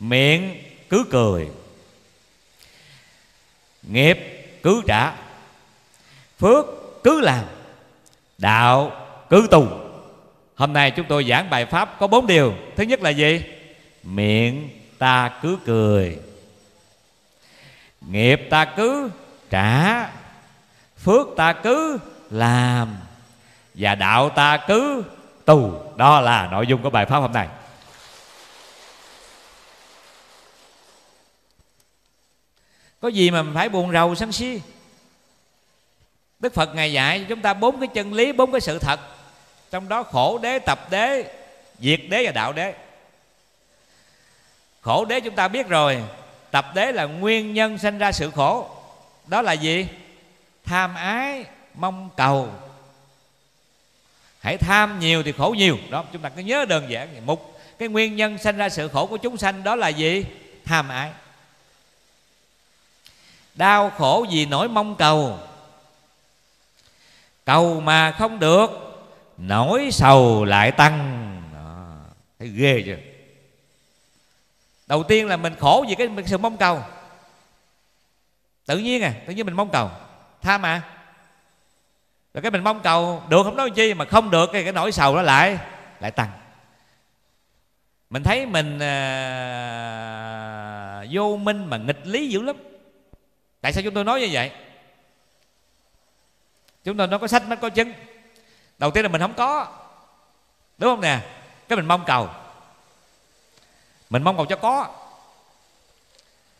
miệng cứ cười nghiệp cứ trả phước cứ làm đạo cứ tu hôm nay chúng tôi giảng bài pháp có bốn điều thứ nhất là gì miệng ta cứ cười nghiệp ta cứ trả phước ta cứ làm và đạo ta cứ tu đó là nội dung của bài pháp hôm nay có gì mà mình phải buồn rầu sân si đức phật ngài dạy chúng ta bốn cái chân lý bốn cái sự thật trong đó khổ đế tập đế diệt đế và đạo đế khổ đế chúng ta biết rồi tập đế là nguyên nhân sinh ra sự khổ đó là gì tham ái mong cầu hãy tham nhiều thì khổ nhiều đó chúng ta cứ nhớ đơn giản một cái nguyên nhân sinh ra sự khổ của chúng sanh đó là gì tham ái đau khổ vì nỗi mong cầu cầu mà không được nỗi sầu lại tăng Đó, thấy ghê chưa đầu tiên là mình khổ vì cái sự mong cầu tự nhiên à tự nhiên mình mong cầu tha mà rồi cái mình mong cầu được không nói chi mà không được thì cái nỗi sầu nó lại lại tăng mình thấy mình à, vô minh mà nghịch lý dữ lắm tại sao chúng tôi nói như vậy chúng tôi nó có sách nó có chứng đầu tiên là mình không có đúng không nè cái mình mong cầu mình mong cầu cho có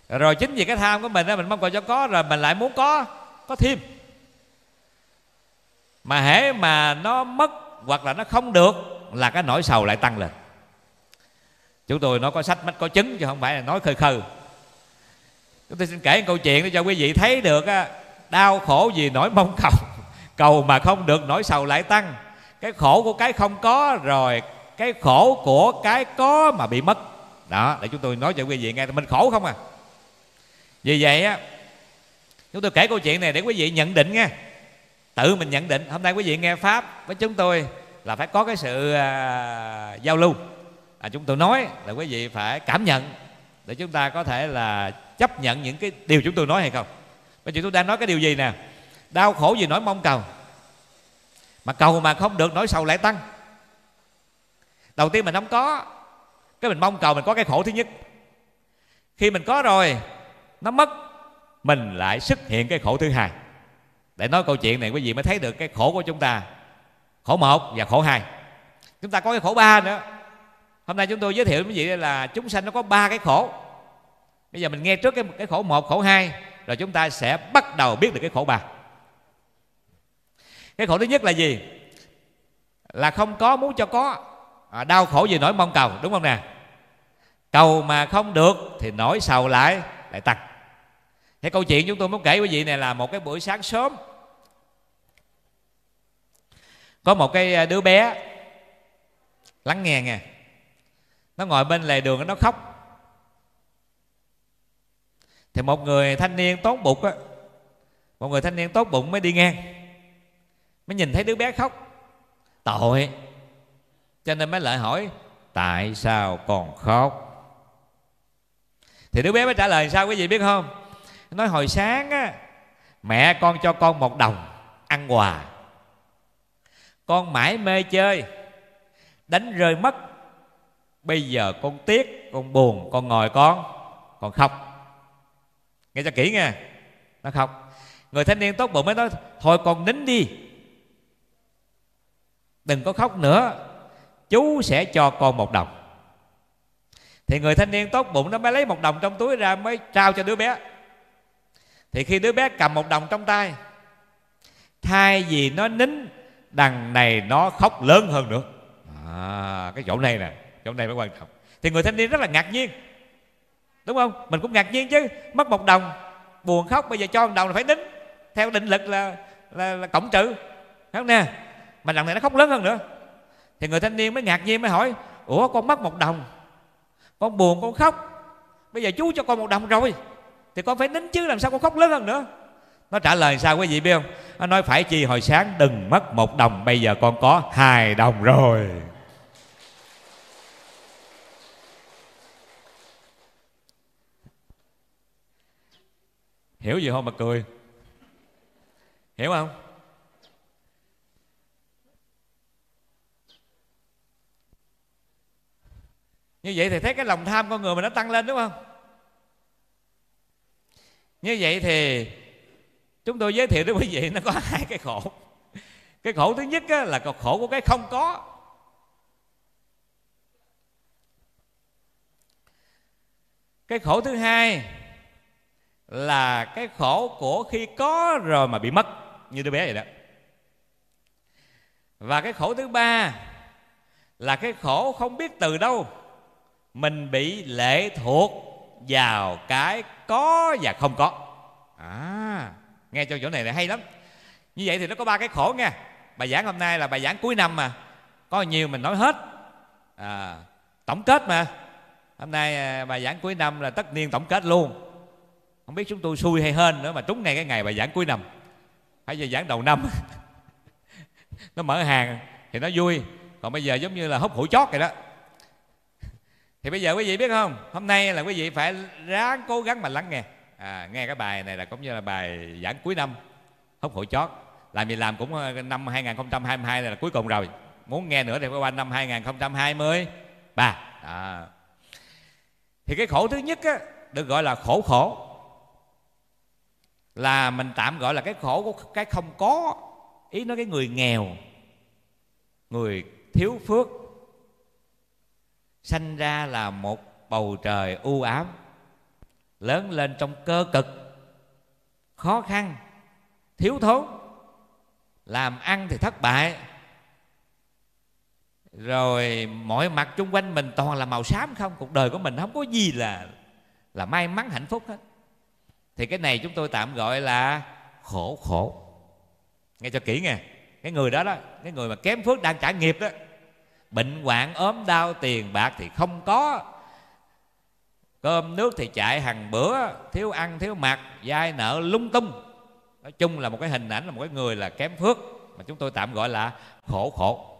rồi chính vì cái tham của mình đó mình mong cầu cho có rồi mình lại muốn có có thêm mà hễ mà nó mất hoặc là nó không được là cái nỗi sầu lại tăng lên chúng tôi nó có sách mách có chứng chứ không phải là nói khơi khơi chúng tôi xin kể một câu chuyện để cho quý vị thấy được đau khổ vì nỗi mong cầu cầu mà không được nỗi sầu lại tăng cái khổ của cái không có rồi cái khổ của cái có mà bị mất đó để chúng tôi nói cho quý vị nghe mình khổ không à vì vậy á chúng tôi kể câu chuyện này để quý vị nhận định nghe tự mình nhận định hôm nay quý vị nghe pháp với chúng tôi là phải có cái sự à, giao lưu à, chúng tôi nói là quý vị phải cảm nhận để chúng ta có thể là chấp nhận những cái điều chúng tôi nói hay không bây giờ tôi đang nói cái điều gì nè đau khổ gì nói mong cầu mà cầu mà không được nói sầu lại tăng đầu tiên mình không có cái mình mong cầu mình có cái khổ thứ nhất khi mình có rồi nó mất mình lại xuất hiện cái khổ thứ hai để nói câu chuyện này quý vị mới thấy được cái khổ của chúng ta khổ một và khổ hai chúng ta có cái khổ ba nữa hôm nay chúng tôi giới thiệu với quý vị là chúng sanh nó có ba cái khổ bây giờ mình nghe trước cái, cái khổ một khổ hai rồi chúng ta sẽ bắt đầu biết được cái khổ ba cái khổ thứ nhất là gì là không có muốn cho có à, đau khổ gì nổi mong cầu đúng không nè cầu mà không được thì nổi sầu lại lại tăng thế câu chuyện chúng tôi muốn kể quý vị này là một cái buổi sáng sớm có một cái à, đứa bé lắng nghe nghe nó ngồi bên lề đường nó khóc thì một người thanh niên tốt bụng á một người thanh niên tốt bụng mới đi ngang mới nhìn thấy đứa bé khóc tội cho nên mới lại hỏi tại sao còn khóc thì đứa bé mới trả lời sao quý vị biết không nói hồi sáng á mẹ con cho con một đồng ăn quà con mãi mê chơi đánh rơi mất bây giờ con tiếc con buồn con ngồi con con khóc nghe cho kỹ nghe nó khóc người thanh niên tốt bụng mới nói thôi con nín đi đừng có khóc nữa chú sẽ cho con một đồng thì người thanh niên tốt bụng nó mới lấy một đồng trong túi ra mới trao cho đứa bé thì khi đứa bé cầm một đồng trong tay thay vì nó nín đằng này nó khóc lớn hơn nữa à, cái chỗ này nè chỗ này mới quan trọng thì người thanh niên rất là ngạc nhiên đúng không mình cũng ngạc nhiên chứ mất một đồng buồn khóc bây giờ cho một đồng là phải tính theo định lực là là, là cộng trừ phải không nè mà lần này nó khóc lớn hơn nữa thì người thanh niên mới ngạc nhiên mới hỏi ủa con mất một đồng con buồn con khóc bây giờ chú cho con một đồng rồi thì con phải nín chứ làm sao con khóc lớn hơn nữa nó trả lời sao quý vị biết không nó nói phải chi hồi sáng đừng mất một đồng bây giờ con có hai đồng rồi hiểu gì không mà cười hiểu không như vậy thì thấy cái lòng tham con người mình nó tăng lên đúng không như vậy thì chúng tôi giới thiệu với quý vị nó có hai cái khổ cái khổ thứ nhất là là khổ của cái không có cái khổ thứ hai là cái khổ của khi có rồi mà bị mất như đứa bé vậy đó và cái khổ thứ ba là cái khổ không biết từ đâu mình bị lệ thuộc vào cái có và không có à nghe cho chỗ này là hay lắm như vậy thì nó có ba cái khổ nghe bài giảng hôm nay là bài giảng cuối năm mà có nhiều mình nói hết à, tổng kết mà hôm nay à, bài giảng cuối năm là tất niên tổng kết luôn không biết chúng tôi xui hay hên nữa mà trúng ngay cái ngày bà giảng cuối năm phải giờ giảng đầu năm nó mở hàng thì nó vui còn bây giờ giống như là hút hủi chót vậy đó thì bây giờ quý vị biết không hôm nay là quý vị phải ráng cố gắng mà lắng nghe à, nghe cái bài này là cũng như là bài giảng cuối năm hút hủi chót làm gì làm cũng ờ, năm 2022 này là cuối cùng rồi muốn nghe nữa thì phải qua năm 2020 ba à. thì cái khổ thứ nhất á, được gọi là khổ khổ là mình tạm gọi là cái khổ của cái không có ý nói cái người nghèo người thiếu phước sanh ra là một bầu trời u ám lớn lên trong cơ cực khó khăn thiếu thốn làm ăn thì thất bại rồi mọi mặt chung quanh mình toàn là màu xám không cuộc đời của mình không có gì là là may mắn hạnh phúc hết thì cái này chúng tôi tạm gọi là khổ khổ nghe cho kỹ nghe cái người đó đó cái người mà kém phước đang trả nghiệp đó bệnh hoạn ốm đau tiền bạc thì không có cơm nước thì chạy hàng bữa thiếu ăn thiếu mặc dai nợ lung tung nói chung là một cái hình ảnh là một cái người là kém phước mà chúng tôi tạm gọi là khổ khổ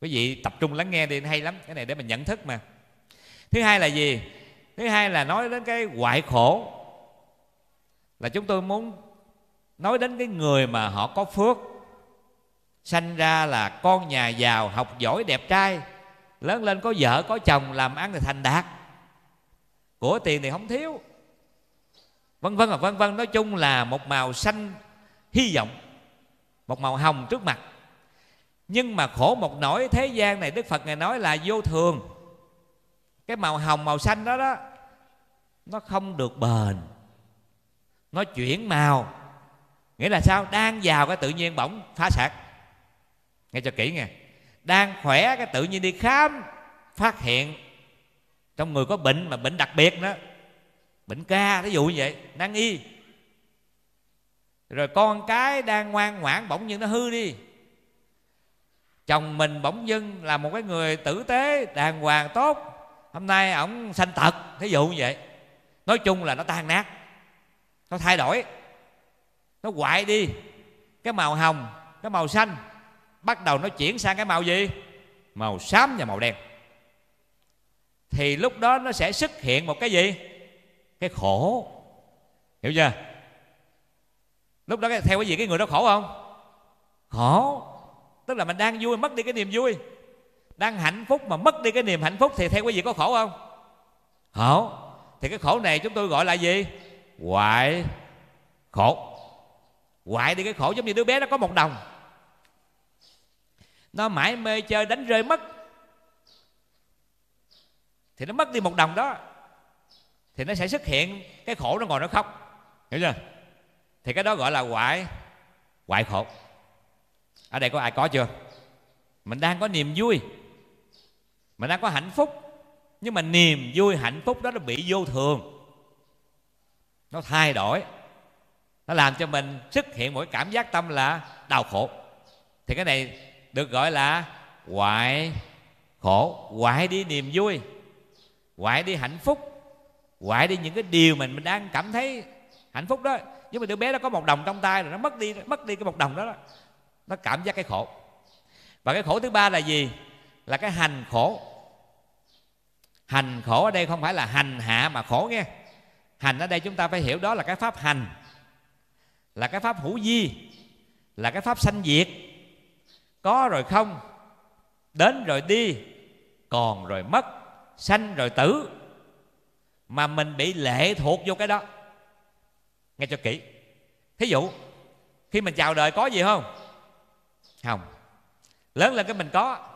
quý vị tập trung lắng nghe đi hay lắm cái này để mình nhận thức mà thứ hai là gì thứ hai là nói đến cái hoại khổ là chúng tôi muốn nói đến cái người mà họ có phước sanh ra là con nhà giàu học giỏi đẹp trai lớn lên có vợ có chồng làm ăn thì thành đạt của tiền thì không thiếu vân vân và vân vân nói chung là một màu xanh hy vọng một màu hồng trước mặt nhưng mà khổ một nỗi thế gian này đức phật ngài nói là vô thường cái màu hồng màu xanh đó đó nó không được bền nó chuyển màu nghĩa là sao đang giàu cái tự nhiên bỗng phá sản nghe cho kỹ nghe đang khỏe cái tự nhiên đi khám phát hiện trong người có bệnh mà bệnh đặc biệt đó bệnh ca ví dụ như vậy năng y rồi con cái đang ngoan ngoãn bỗng nhiên nó hư đi chồng mình bỗng dưng là một cái người tử tế đàng hoàng tốt hôm nay ổng sanh tật thí dụ như vậy nói chung là nó tan nát nó thay đổi nó quại đi cái màu hồng cái màu xanh bắt đầu nó chuyển sang cái màu gì màu xám và màu đen thì lúc đó nó sẽ xuất hiện một cái gì cái khổ hiểu chưa lúc đó theo cái gì cái người đó khổ không khổ tức là mình đang vui mất đi cái niềm vui đang hạnh phúc mà mất đi cái niềm hạnh phúc thì theo cái gì có khổ không khổ thì cái khổ này chúng tôi gọi là gì quại khổ quại thì cái khổ giống như đứa bé nó có một đồng nó mãi mê chơi đánh rơi mất thì nó mất đi một đồng đó thì nó sẽ xuất hiện cái khổ nó ngồi nó khóc hiểu chưa thì cái đó gọi là hoại hoại khổ ở đây có ai có chưa mình đang có niềm vui mình đang có hạnh phúc nhưng mà niềm vui hạnh phúc đó nó bị vô thường nó thay đổi nó làm cho mình xuất hiện mỗi cảm giác tâm là đau khổ thì cái này được gọi là hoại khổ hoại đi niềm vui hoại đi hạnh phúc hoại đi những cái điều mình mình đang cảm thấy hạnh phúc đó nhưng mà đứa bé nó có một đồng trong tay rồi nó mất đi mất đi cái một đồng đó, đó nó cảm giác cái khổ và cái khổ thứ ba là gì là cái hành khổ hành khổ ở đây không phải là hành hạ mà khổ nghe hành ở đây chúng ta phải hiểu đó là cái pháp hành là cái pháp hữu di là cái pháp sanh diệt có rồi không đến rồi đi còn rồi mất sanh rồi tử mà mình bị lệ thuộc vô cái đó nghe cho kỹ thí dụ khi mình chào đời có gì không không lớn lên cái mình có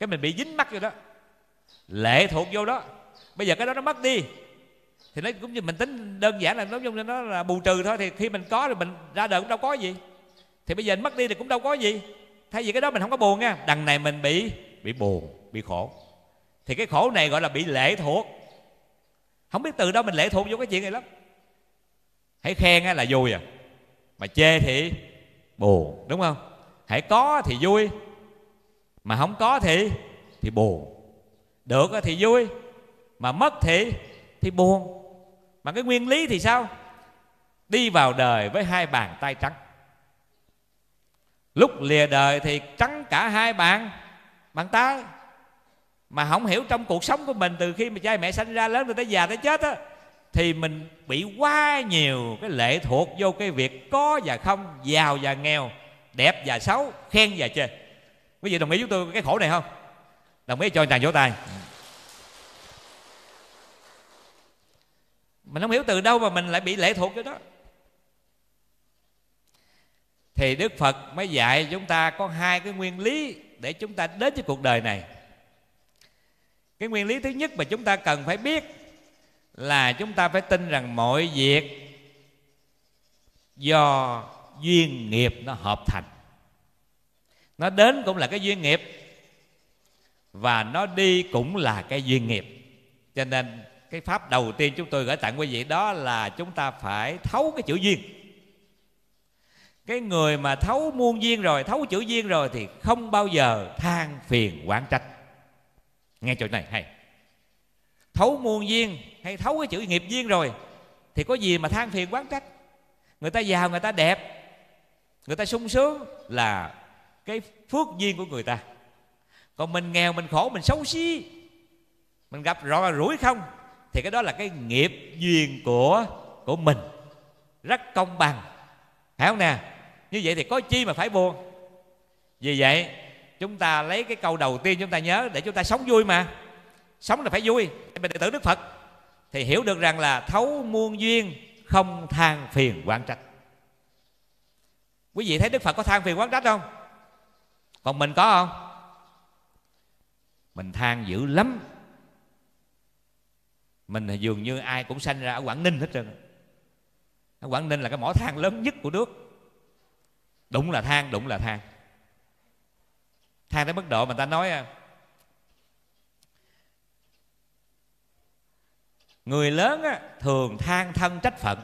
cái mình bị dính mắc vô đó lệ thuộc vô đó bây giờ cái đó nó mất đi thì nó cũng như mình tính đơn giản là nói chung như nó là bù trừ thôi thì khi mình có rồi mình ra đời cũng đâu có gì thì bây giờ mất đi thì cũng đâu có gì thay vì cái đó mình không có buồn nha đằng này mình bị bị buồn bị khổ thì cái khổ này gọi là bị lệ thuộc không biết từ đâu mình lệ thuộc vô cái chuyện này lắm hãy khen là vui à mà chê thì buồn đúng không hãy có thì vui mà không có thì thì buồn được thì vui mà mất thì thì buồn mà cái nguyên lý thì sao đi vào đời với hai bàn tay trắng lúc lìa đời thì trắng cả hai bàn bàn tay mà không hiểu trong cuộc sống của mình từ khi mà cha mẹ sinh ra lớn rồi tới già tới chết á thì mình bị quá nhiều cái lệ thuộc vô cái việc có và không giàu và nghèo đẹp và xấu khen và chê quý vị đồng ý chúng tôi cái khổ này không đồng ý cho chàng vỗ tay mình không hiểu từ đâu mà mình lại bị lệ thuộc cái đó thì đức phật mới dạy chúng ta có hai cái nguyên lý để chúng ta đến với cuộc đời này cái nguyên lý thứ nhất mà chúng ta cần phải biết là chúng ta phải tin rằng mọi việc do duyên nghiệp nó hợp thành nó đến cũng là cái duyên nghiệp và nó đi cũng là cái duyên nghiệp cho nên cái pháp đầu tiên chúng tôi gửi tặng quý vị đó là chúng ta phải thấu cái chữ duyên cái người mà thấu muôn duyên rồi thấu chữ duyên rồi thì không bao giờ than phiền quán trách nghe chỗ này hay thấu muôn duyên hay thấu cái chữ nghiệp duyên rồi thì có gì mà than phiền quán trách người ta giàu người ta đẹp người ta sung sướng là cái phước duyên của người ta còn mình nghèo mình khổ mình xấu xí mình gặp rõ rủi không thì cái đó là cái nghiệp duyên của của mình rất công bằng phải không nè như vậy thì có chi mà phải buồn vì vậy chúng ta lấy cái câu đầu tiên chúng ta nhớ để chúng ta sống vui mà sống là phải vui mình đệ tử đức phật thì hiểu được rằng là thấu muôn duyên không than phiền quan trách quý vị thấy đức phật có than phiền quan trách không còn mình có không mình than dữ lắm mình dường như ai cũng sanh ra ở quảng ninh hết trơn ở quảng ninh là cái mỏ than lớn nhất của nước đụng là than đụng là than than tới mức độ mà ta nói à, người lớn thường than thân trách phận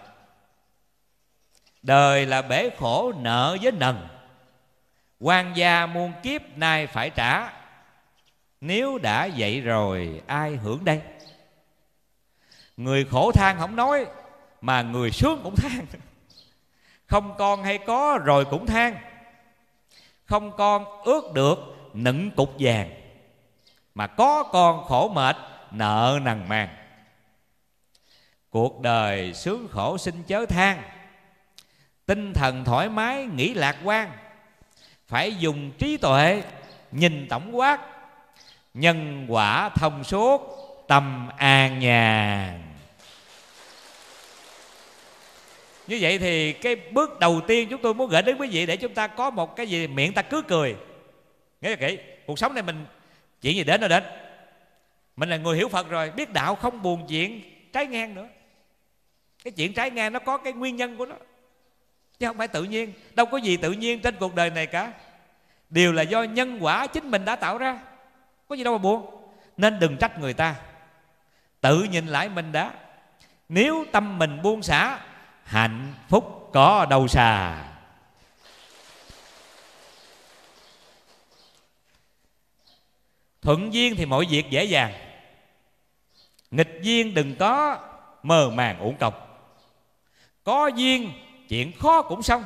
đời là bể khổ nợ với nần quan gia muôn kiếp nay phải trả nếu đã vậy rồi ai hưởng đây người khổ than không nói mà người sướng cũng than không con hay có rồi cũng than không con ước được nựng cục vàng mà có con khổ mệt nợ nằng màng cuộc đời sướng khổ sinh chớ than tinh thần thoải mái nghĩ lạc quan phải dùng trí tuệ nhìn tổng quát nhân quả thông suốt tâm an nhàn như vậy thì cái bước đầu tiên chúng tôi muốn gửi đến quý vị để chúng ta có một cái gì miệng ta cứ cười nghe kỹ cuộc sống này mình chuyện gì đến nó đến mình là người hiểu phật rồi biết đạo không buồn chuyện trái ngang nữa cái chuyện trái ngang nó có cái nguyên nhân của nó chứ không phải tự nhiên đâu có gì tự nhiên trên cuộc đời này cả đều là do nhân quả chính mình đã tạo ra có gì đâu mà buồn nên đừng trách người ta tự nhìn lại mình đã nếu tâm mình buông xả hạnh phúc có đầu xà thuận duyên thì mọi việc dễ dàng nghịch duyên đừng có mờ màng uổng cọc có duyên chuyện khó cũng xong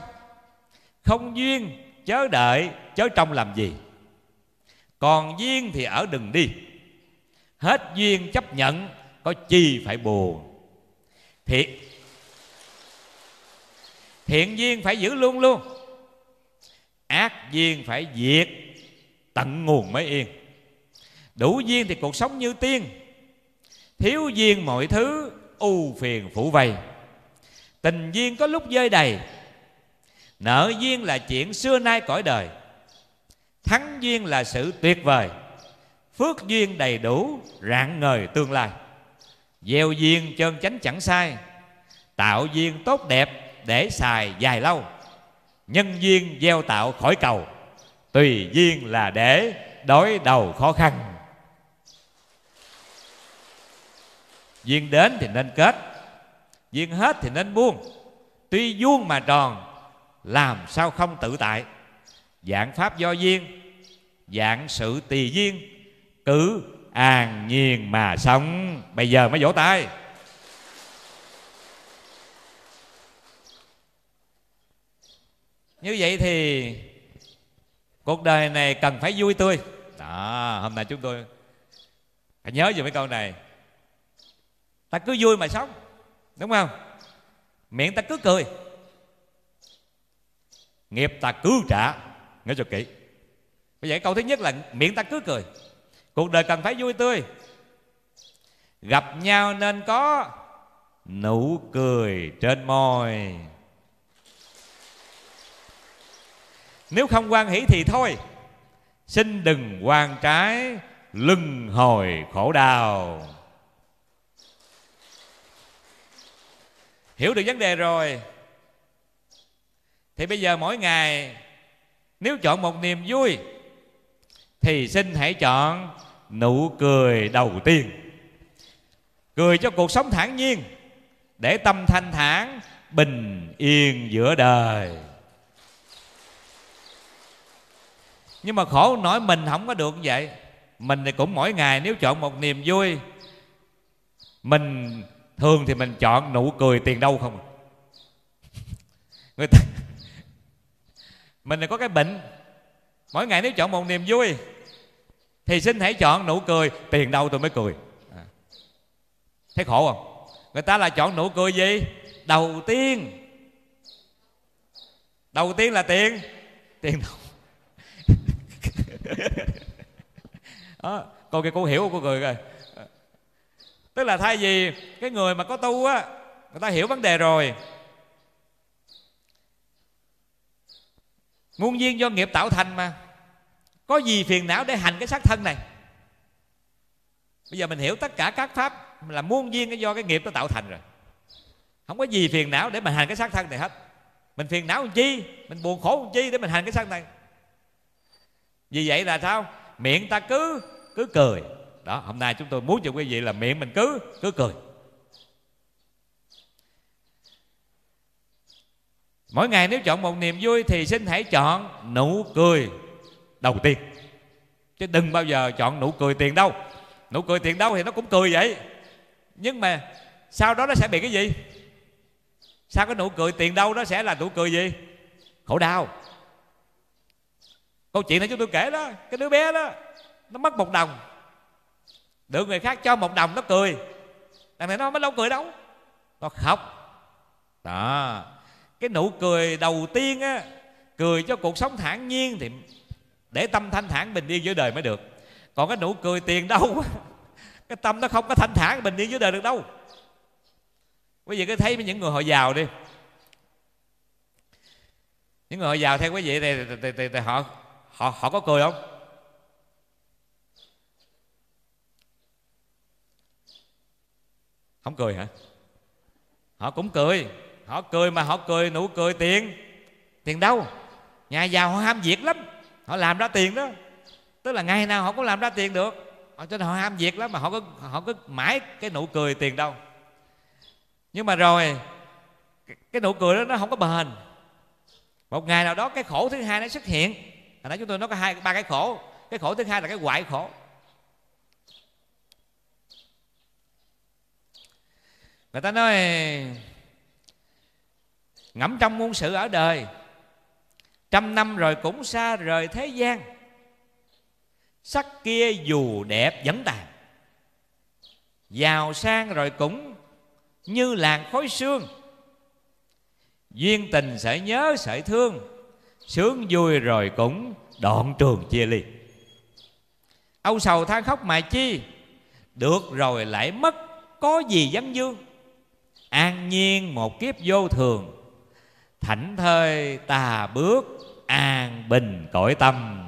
không duyên chớ đợi chớ trông làm gì còn duyên thì ở đừng đi hết duyên chấp nhận có chi phải buồn thiện thiện duyên phải giữ luôn luôn ác duyên phải diệt tận nguồn mới yên đủ duyên thì cuộc sống như tiên thiếu duyên mọi thứ ưu phiền phủ vây tình duyên có lúc rơi đầy nợ duyên là chuyện xưa nay cõi đời thắng duyên là sự tuyệt vời phước duyên đầy đủ rạng ngời tương lai gieo duyên chân chánh chẳng sai tạo duyên tốt đẹp để xài dài lâu nhân duyên gieo tạo khỏi cầu tùy duyên là để đối đầu khó khăn duyên đến thì nên kết duyên hết thì nên buông tuy vuông mà tròn làm sao không tự tại dạng pháp do duyên dạng sự tùy duyên cử an nhiên mà sống bây giờ mới vỗ tay như vậy thì cuộc đời này cần phải vui tươi đó hôm nay chúng tôi phải nhớ về mấy câu này ta cứ vui mà sống đúng không miệng ta cứ cười nghiệp ta cứ trả nghe cho kỹ bây giờ câu thứ nhất là miệng ta cứ cười cuộc đời cần phải vui tươi gặp nhau nên có nụ cười trên môi nếu không quan hỷ thì thôi xin đừng quan trái lưng hồi khổ đau hiểu được vấn đề rồi thì bây giờ mỗi ngày nếu chọn một niềm vui thì xin hãy chọn nụ cười đầu tiên cười cho cuộc sống thản nhiên để tâm thanh thản bình yên giữa đời nhưng mà khổ nói mình không có được vậy mình thì cũng mỗi ngày nếu chọn một niềm vui mình thường thì mình chọn nụ cười tiền đâu không người ta mình là có cái bệnh mỗi ngày nếu chọn một niềm vui thì xin hãy chọn nụ cười tiền đâu tôi mới cười à. thấy khổ không người ta là chọn nụ cười gì đầu tiên đầu tiên là tiền tiền đâu đó cô kia cô hiểu cô cười rồi à. tức là thay vì cái người mà có tu á người ta hiểu vấn đề rồi nguồn duyên do nghiệp tạo thành mà có gì phiền não để hành cái xác thân này bây giờ mình hiểu tất cả các pháp là muôn duyên do cái nghiệp nó tạo thành rồi không có gì phiền não để mình hành cái xác thân này hết mình phiền não làm chi mình buồn khổ làm chi để mình hành cái xác này vì vậy là sao miệng ta cứ cứ cười đó hôm nay chúng tôi muốn cho quý vị là miệng mình cứ cứ cười mỗi ngày nếu chọn một niềm vui thì xin hãy chọn nụ cười đầu tiên chứ đừng bao giờ chọn nụ cười tiền đâu nụ cười tiền đâu thì nó cũng cười vậy nhưng mà sau đó nó sẽ bị cái gì sau cái nụ cười tiền đâu nó sẽ là nụ cười gì khổ đau câu chuyện này chúng tôi kể đó cái đứa bé đó nó mất một đồng được người khác cho một đồng nó cười đằng này nó mới đâu cười đâu nó khóc đó cái nụ cười đầu tiên á cười cho cuộc sống thản nhiên thì để tâm thanh thản bình yên giữa đời mới được còn cái nụ cười tiền đâu cái tâm nó không có thanh thản bình yên giữa đời được đâu quý vị cứ thấy với những người họ giàu đi những người họ giàu theo quý vị thì, thì, thì, thì, thì họ họ họ có cười không không cười hả họ cũng cười họ cười mà họ cười nụ cười tiền tiền đâu nhà giàu họ ham việc họ làm ra tiền đó tức là ngày nào họ cũng làm ra tiền được họ cho nên họ ham việc lắm mà họ cứ họ cứ mãi cái nụ cười tiền đâu nhưng mà rồi cái nụ cười đó nó không có bền một ngày nào đó cái khổ thứ hai nó xuất hiện hồi nãy chúng tôi nói có hai ba cái khổ cái khổ thứ hai là cái hoại khổ người ta nói ngẫm trong muôn sự ở đời trăm năm rồi cũng xa rời thế gian sắc kia dù đẹp vẫn tàn giàu sang rồi cũng như làng khói xương duyên tình sẽ nhớ sợi thương sướng vui rồi cũng đoạn trường chia ly âu sầu than khóc mài chi được rồi lại mất có gì dám dương an nhiên một kiếp vô thường thảnh thơi tà bước an bình cõi tâm